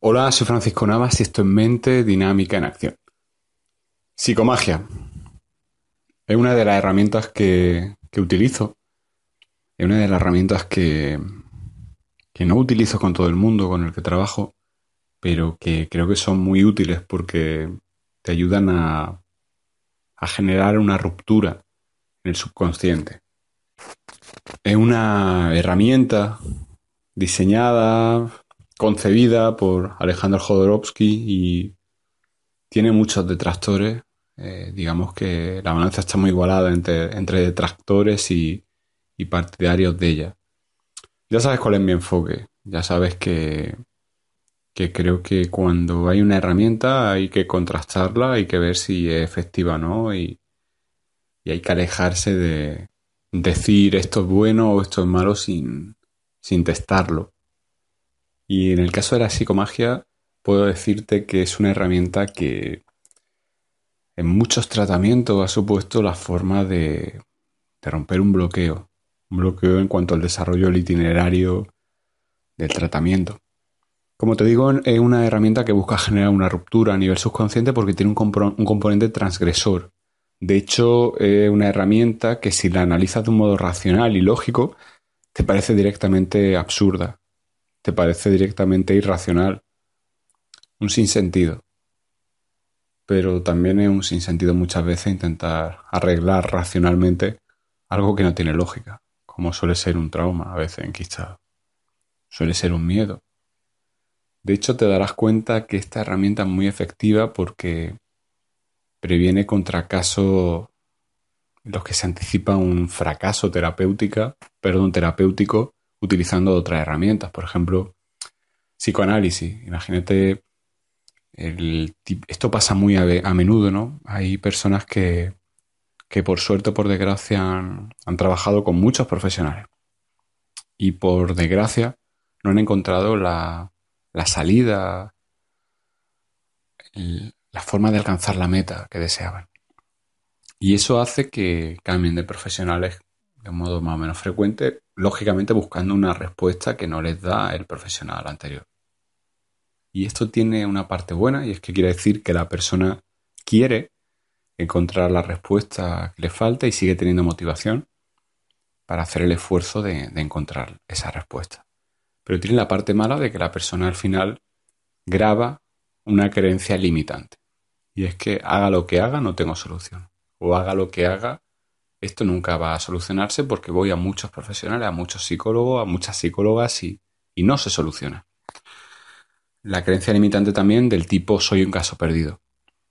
Hola, soy Francisco Navas y esto es Mente Dinámica en Acción. Psicomagia. Es una de las herramientas que, utilizo. Es una de las herramientas que, que, no utilizo con todo el mundo con el que trabajo, pero que creo que son muy útiles porque te ayudan a, a generar una ruptura en el subconsciente. Es una herramienta diseñada, concebida por Alejandro Jodorowsky y tiene muchos detractores. Eh, digamos que la balanza está muy igualada entre, entre detractores y, partidarios de ella. Ya sabes cuál es mi enfoque. Ya sabes que, creo que cuando hay una herramienta hay que contrastarla, hay que ver si es efectiva o no y, hay que alejarse de decir esto es bueno o esto es malo sin testarlo. Y en el caso de la psicomagia, puedo decirte que es una herramienta que en muchos tratamientos ha supuesto la forma de, romper un bloqueo, un bloqueo en cuanto al desarrollo del itinerario del tratamiento. Como te digo, es una herramienta que busca generar una ruptura a nivel subconsciente porque tiene un, componente transgresor. De hecho, es una herramienta que si la analizas de un modo racional y lógico, te parece directamente absurda te parece directamente irracional, un sinsentido. Pero también es un sinsentido muchas veces intentar arreglar racionalmente algo que no tiene lógica, como suele ser un trauma a veces enquistado. Suele ser un miedo. De hecho, te darás cuenta que esta herramienta es muy efectiva porque previene contra casos los que se anticipa un fracaso terapéutica, perdón, terapéutico utilizando otras herramientas, por ejemplo, psicoanálisis. Imagínate, esto pasa muy a, menudo, ¿no? Hay personas que, que por suerte o por desgracia han, trabajado con muchos profesionales y por desgracia no han encontrado la, la salida, la forma de alcanzar la meta que deseaban. Y eso hace que cambien de profesionales de un modo más o menos frecuente, lógicamente buscando una respuesta que no les da el profesional anterior. Y esto tiene una parte buena y es que quiere decir que la persona quiere encontrar la respuesta que le falta y sigue teniendo motivación para hacer el esfuerzo de, de encontrar esa respuesta. Pero tiene la parte mala de que la persona al final graba una creencia limitante. Y es que haga lo que haga, no tengo solución. O haga lo que haga, esto nunca va a solucionarse porque voy a muchos profesionales, a muchos psicólogos, a muchas psicólogas y, no se soluciona. La creencia limitante también del tipo soy un caso perdido.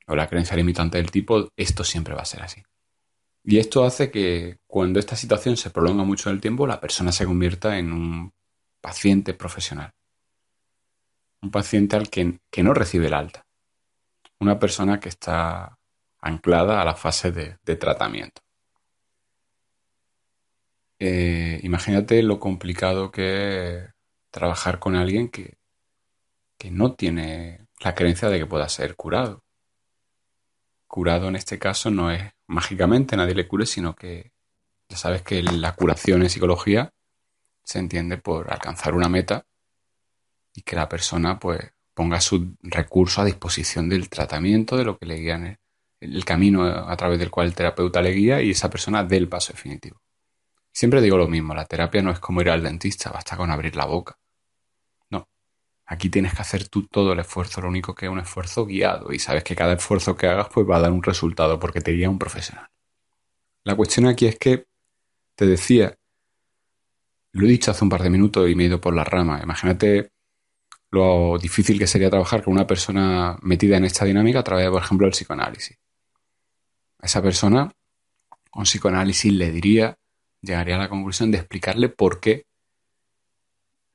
O la creencia limitante del tipo esto siempre va a ser así. Y esto hace que cuando esta situación se prolonga mucho del el tiempo, la persona se convierta en un paciente profesional. Un paciente al que, que no recibe el alta. Una persona que está anclada a la fase de tratamiento. Eh, imagínate lo complicado que es trabajar con alguien que, no tiene la creencia de que pueda ser curado. Curado en este caso no es mágicamente nadie le cure, sino que ya sabes que la curación en psicología se entiende por alcanzar una meta y que la persona pues ponga su recurso a disposición del tratamiento, de lo que le el, camino a través del cual el terapeuta le guía y esa persona dé el paso definitivo. Siempre digo lo mismo, la terapia no es como ir al dentista, basta con abrir la boca. No, aquí tienes que hacer tú todo el esfuerzo, lo único que es un esfuerzo guiado y sabes que cada esfuerzo que hagas pues va a dar un resultado porque te guía un profesional. La cuestión aquí es que, te decía, lo he dicho hace un par de minutos y me he ido por la rama, imagínate lo difícil que sería trabajar con una persona metida en esta dinámica a través, por ejemplo, del psicoanálisis. esa persona, con psicoanálisis le diría llegaría a la conclusión de explicarle por qué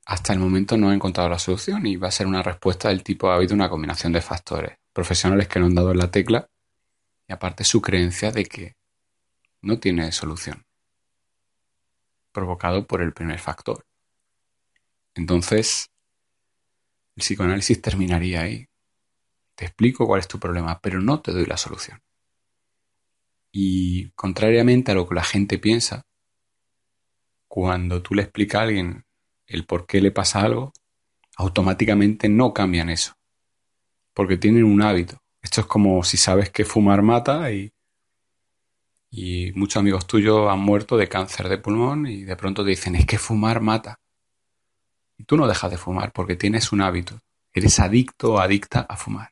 hasta el momento no he encontrado la solución y va a ser una respuesta del tipo ha habido una combinación de factores, profesionales que no han dado en la tecla y aparte su creencia de que no tiene solución, provocado por el primer factor. Entonces, el psicoanálisis terminaría ahí. Te explico cuál es tu problema, pero no te doy la solución. Y contrariamente a lo que la gente piensa, cuando tú le explicas a alguien el por qué le pasa algo, automáticamente no cambian eso. Porque tienen un hábito. Esto es como si sabes que fumar mata y, muchos amigos tuyos han muerto de cáncer de pulmón y de pronto te dicen, es que fumar mata. Y tú no dejas de fumar porque tienes un hábito. Eres adicto o adicta a fumar.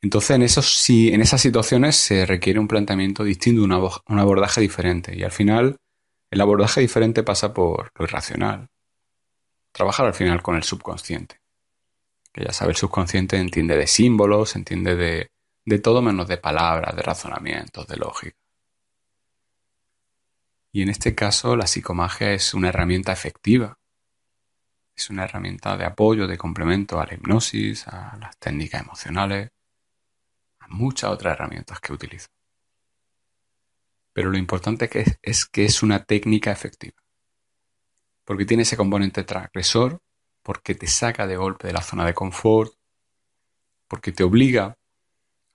Entonces, en, si, en esas situaciones se requiere un planteamiento distinto, un abordaje diferente. Y al final, el abordaje diferente pasa por lo irracional. Trabajar al final con el subconsciente. Que ya sabe, el subconsciente entiende de símbolos, entiende de, todo menos de palabras, de razonamientos, de lógica. Y en este caso la psicomagia es una herramienta efectiva. Es una herramienta de apoyo, de complemento a la hipnosis, a las técnicas emocionales, a muchas otras herramientas que utilizo. Pero lo importante es que es, una técnica efectiva. Porque tiene ese componente transgresor, porque te saca de golpe de la zona de confort, porque te obliga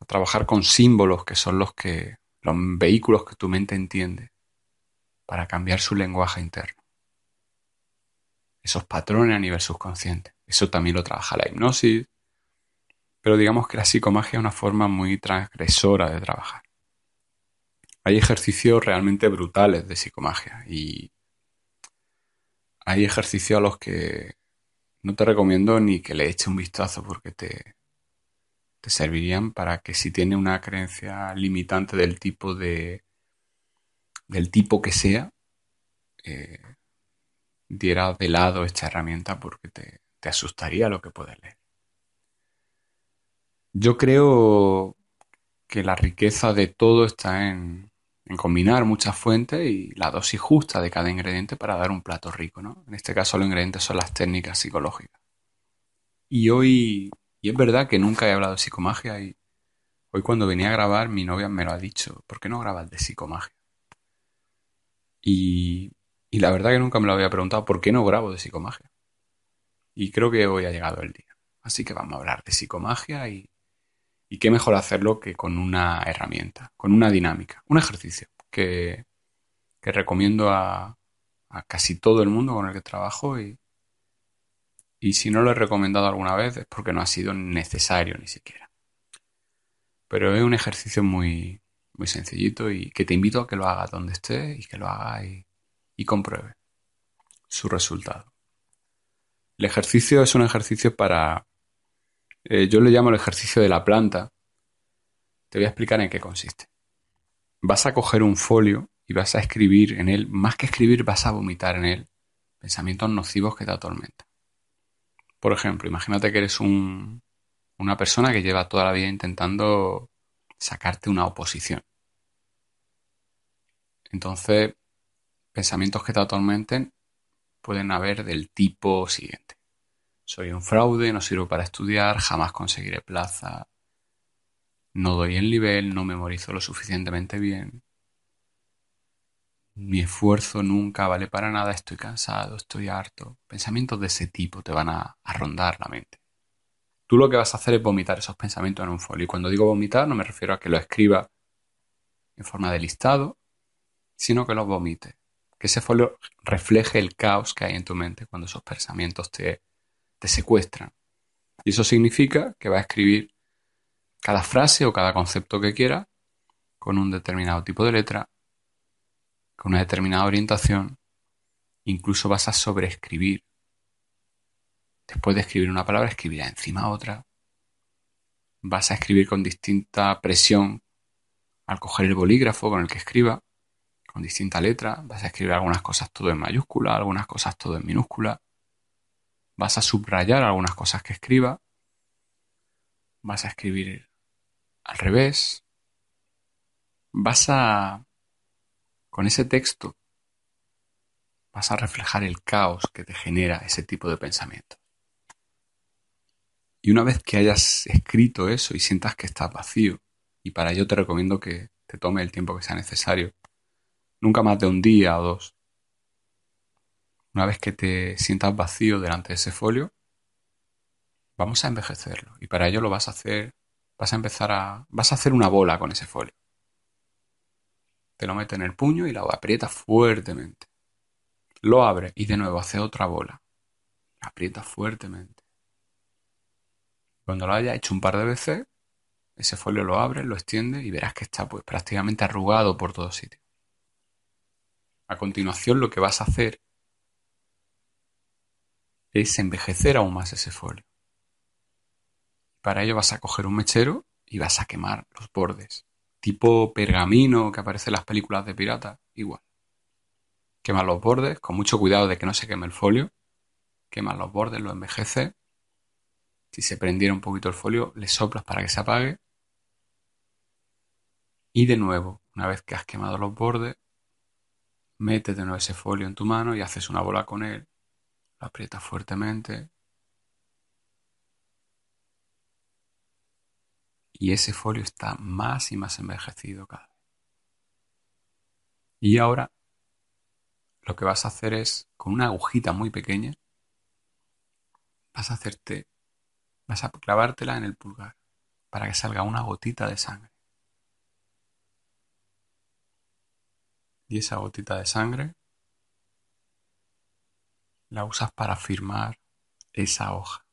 a trabajar con símbolos que son los que los vehículos que tu mente entiende para cambiar su lenguaje interno. Esos patrones a nivel subconsciente. Eso también lo trabaja la hipnosis. Pero digamos que la psicomagia es una forma muy transgresora de trabajar hay ejercicios realmente brutales de psicomagia y hay ejercicios a los que no te recomiendo ni que le eches un vistazo porque te, te servirían para que si tiene una creencia limitante del tipo de del tipo que sea eh, diera de lado esta herramienta porque te, te asustaría lo que puedes leer. Yo creo que la riqueza de todo está en, en combinar muchas fuentes y la dosis justa de cada ingrediente para dar un plato rico. ¿no? En este caso los ingredientes son las técnicas psicológicas. Y hoy, y es verdad que nunca he hablado de psicomagia y hoy cuando venía a grabar mi novia me lo ha dicho, ¿por qué no grabas de psicomagia? Y, y la verdad que nunca me lo había preguntado, ¿por qué no grabo de psicomagia? Y creo que hoy ha llegado el día. Así que vamos a hablar de psicomagia y y qué mejor hacerlo que con una herramienta, con una dinámica, un ejercicio que, que recomiendo a, a, casi todo el mundo con el que trabajo. Y, y si no lo he recomendado alguna vez es porque no ha sido necesario ni siquiera. Pero es un ejercicio muy, muy sencillito y que te invito a que lo hagas donde estés y que lo hagas y, y compruebe su resultado. El ejercicio es un ejercicio para eh, yo le llamo el ejercicio de la planta. Te voy a explicar en qué consiste. Vas a coger un folio y vas a escribir en él, más que escribir vas a vomitar en él pensamientos nocivos que te atormentan. Por ejemplo, imagínate que eres una persona que lleva toda la vida intentando sacarte una oposición. Entonces, pensamientos que te atormenten pueden haber del tipo siguiente soy un fraude, no sirvo para estudiar, jamás conseguiré plaza, no doy el nivel, no memorizo lo suficientemente bien, mi esfuerzo nunca vale para nada, estoy cansado, estoy harto. Pensamientos de ese tipo te van a, rondar la mente. Tú lo que vas a hacer es vomitar esos pensamientos en un folio. Y cuando digo vomitar no me refiero a que lo escriba en forma de listado, sino que los vomite. Que ese folio refleje el caos que hay en tu mente cuando esos pensamientos te te secuestran. Y eso significa que va a escribir cada frase o cada concepto que quiera con un determinado tipo de letra, con una determinada orientación, incluso vas a sobreescribir. Después de escribir una palabra, escribirá encima otra. Vas a escribir con distinta presión al coger el bolígrafo con el que escriba, con distinta letra. Vas a escribir algunas cosas todo en mayúscula, algunas cosas todo en minúscula. Vas a subrayar algunas cosas que escriba. Vas a escribir al revés. Vas a, con ese texto, vas a reflejar el caos que te genera ese tipo de pensamiento. Y una vez que hayas escrito eso y sientas que estás vacío, y para ello te recomiendo que te tome el tiempo que sea necesario, nunca más de un día o dos, una vez que te sientas vacío delante de ese folio, vamos a envejecerlo. Y para ello lo vas a hacer, vas a empezar a, vas a hacer una bola con ese folio. Te lo metes en el puño y la aprietas fuertemente. Lo abre y de nuevo hace otra bola. La aprieta fuertemente. Cuando lo hayas hecho un par de veces, ese folio lo abres, lo extiende y verás que está pues prácticamente arrugado por todo sitio. A continuación lo que vas a hacer es envejecer aún más ese folio. Para ello vas a coger un mechero y vas a quemar los bordes, tipo pergamino que aparece en las películas de pirata, igual. Quema los bordes con mucho cuidado de que no se queme el folio. Quema los bordes, lo envejece. Si se prendiera un poquito el folio, le soplas para que se apague. Y de nuevo, una vez que has quemado los bordes, metes de nuevo ese folio en tu mano y haces una bola con él lo aprieta fuertemente y ese folio está más y más envejecido cada vez. Y ahora lo que vas a hacer es, con una agujita muy pequeña, vas a hacerte, vas a clavártela en el pulgar para que salga una gotita de sangre. Y esa gotita de sangre la usas para firmar esa hoja.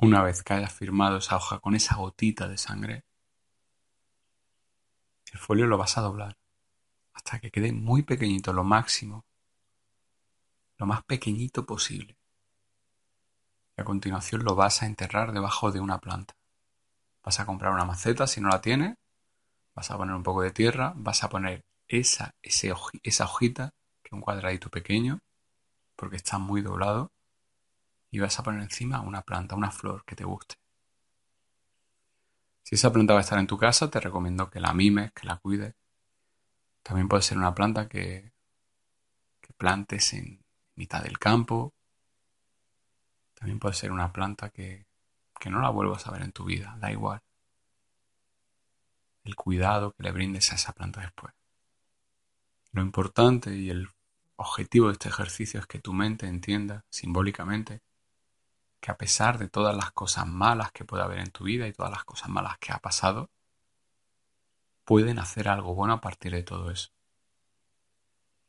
Una vez que hayas firmado esa hoja con esa gotita de sangre, el folio lo vas a doblar hasta que quede muy pequeñito, lo máximo, lo más pequeñito posible. Y a continuación lo vas a enterrar debajo de una planta. Vas a comprar una maceta si no la tienes, vas a poner un poco de tierra, vas a poner esa, esa hojita, que es un cuadradito pequeño, porque está muy doblado, y vas a poner encima una planta, una flor que te guste. Si esa planta va a estar en tu casa, te recomiendo que la mimes, que la cuides. También puede ser una planta que, que plantes en mitad del campo. También puede ser una planta que, que no la vuelvas a ver en tu vida, da igual. El cuidado que le brindes a esa planta después. Lo importante y el objetivo de este ejercicio es que tu mente entienda simbólicamente que a pesar de todas las cosas malas que puede haber en tu vida y todas las cosas malas que ha pasado, pueden hacer algo bueno a partir de todo eso.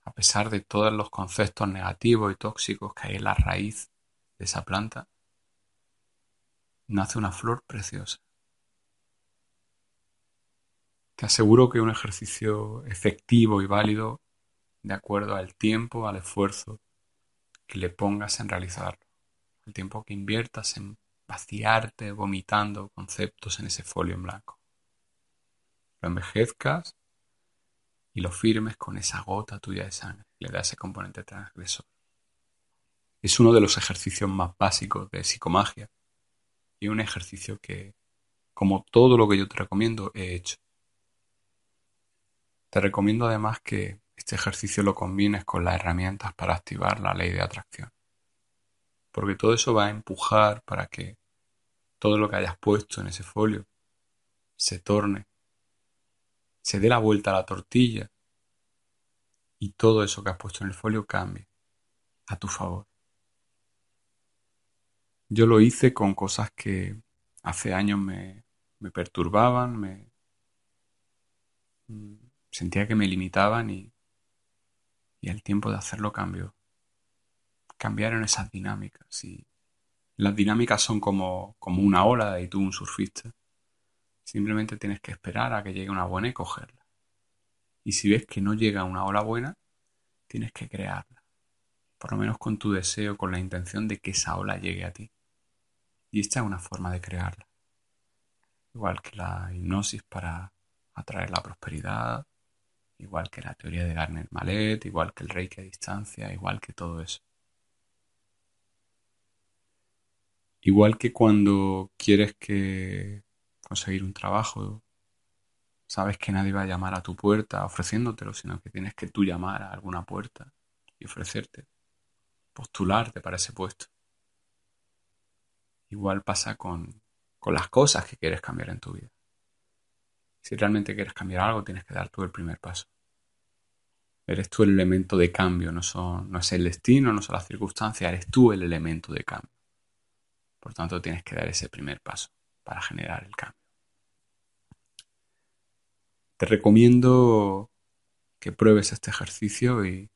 A pesar de todos los conceptos negativos y tóxicos que hay en la raíz de esa planta, nace una flor preciosa. Te aseguro que un ejercicio efectivo y válido de acuerdo al tiempo, al esfuerzo que le pongas en realizarlo, el tiempo que inviertas en vaciarte vomitando conceptos en ese folio en blanco. Lo envejezcas y lo firmes con esa gota tuya de sangre, que le da ese componente transgresor. Es uno de los ejercicios más básicos de psicomagia y un ejercicio que, como todo lo que yo te recomiendo, he hecho. Te recomiendo además que este ejercicio lo combines con las herramientas para activar la ley de atracción. Porque todo eso va a empujar para que todo lo que hayas puesto en ese folio se torne, se dé la vuelta a la tortilla y todo eso que has puesto en el folio cambie a tu favor. Yo lo hice con cosas que hace años me, perturbaban, me, mm, Sentía que me limitaban y, el tiempo de hacerlo cambió. Cambiaron esas dinámicas y las dinámicas son como, como una ola y tú un surfista. Simplemente tienes que esperar a que llegue una buena y cogerla. Y si ves que no llega una ola buena, tienes que crearla. Por lo menos con tu deseo, con la intención de que esa ola llegue a ti. Y esta es una forma de crearla. Igual que la hipnosis para atraer la prosperidad, igual que la teoría de Garner-Mallet, igual que el Reiki a distancia, igual que todo eso. Igual que cuando quieres que conseguir un trabajo, sabes que nadie va a llamar a tu puerta ofreciéndotelo, sino que tienes que tú llamar a alguna puerta y ofrecerte, postularte para ese puesto. Igual pasa con, con las cosas que quieres cambiar en tu vida. Si realmente quieres cambiar algo, tienes que dar tú el primer paso. Eres tú el elemento de cambio, no, es el destino, no son las circunstancias, eres tú el elemento de cambio. Por tanto, tienes que dar ese primer paso para generar el cambio. Te recomiendo que pruebes este ejercicio y,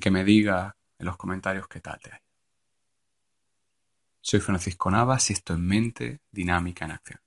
que me digas en los comentarios qué tal te ha ido. Soy Francisco Navas y esto es Mente Dinámica en Acción.